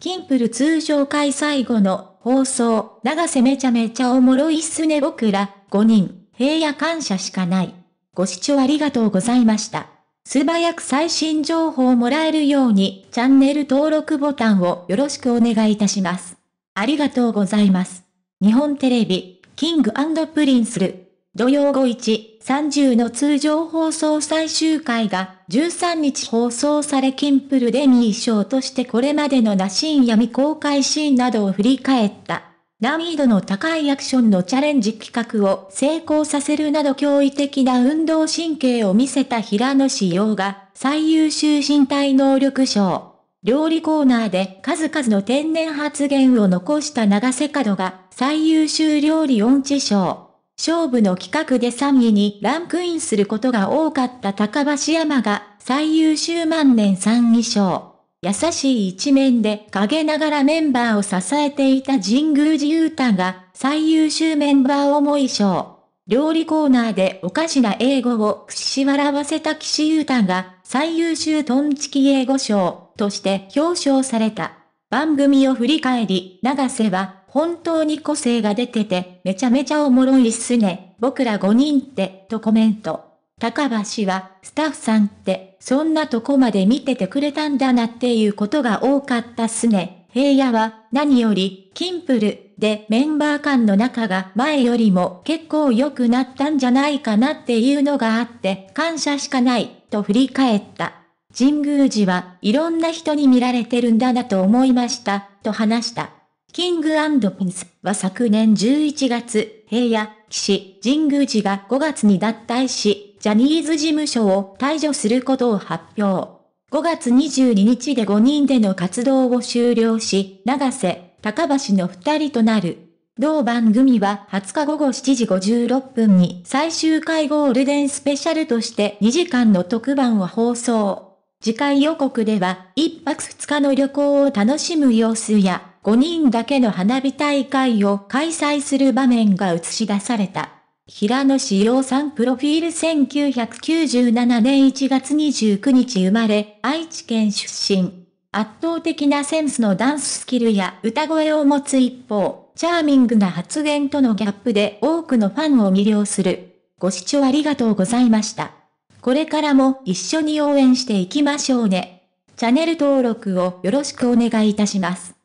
キンプル通常開催後の放送、長瀬めちゃめちゃおもろいっすね僕ら、5人、平野感謝しかない。ご視聴ありがとうございました。素早く最新情報をもらえるように、チャンネル登録ボタンをよろしくお願いいたします。ありがとうございます。日本テレビ、キングプリンスル。土曜午1、30の通常放送最終回が13日放送されキンプルデミー賞としてこれまでのなシーンや未公開シーンなどを振り返った。難易度の高いアクションのチャレンジ企画を成功させるなど驚異的な運動神経を見せた平野志陽が最優秀身体能力賞。料理コーナーで数々の天然発言を残した長瀬角が最優秀料理音痴賞。勝負の企画で3位にランクインすることが多かった高橋山が最優秀万年3位賞。優しい一面で陰ながらメンバーを支えていた神宮寺勇太が最優秀メンバー重い賞。料理コーナーでおかしな英語をくし笑わせた岸優太が最優秀トンチキ英語賞として表彰された。番組を振り返り、長瀬は本当に個性が出てて、めちゃめちゃおもろいっすね。僕ら5人って、とコメント。高橋は、スタッフさんって、そんなとこまで見ててくれたんだなっていうことが多かったっすね。平野は、何より、キンプル、でメンバー間の仲が前よりも結構良くなったんじゃないかなっていうのがあって感謝しかないと振り返った。神宮寺はいろんな人に見られてるんだなと思いましたと話した。キングピンスは昨年11月、平野、岸、神宮寺が5月に脱退し、ジャニーズ事務所を退除することを発表。5月22日で5人での活動を終了し、長瀬、高橋の2人となる。同番組は20日午後7時56分に最終回ゴールデンスペシャルとして2時間の特番を放送。次回予告では1泊2日の旅行を楽しむ様子や5人だけの花火大会を開催する場面が映し出された。平野志陽さんプロフィール1997年1月29日生まれ、愛知県出身。圧倒的なセンスのダンススキルや歌声を持つ一方、チャーミングな発言とのギャップで多くのファンを魅了する。ご視聴ありがとうございました。これからも一緒に応援していきましょうね。チャンネル登録をよろしくお願いいたします。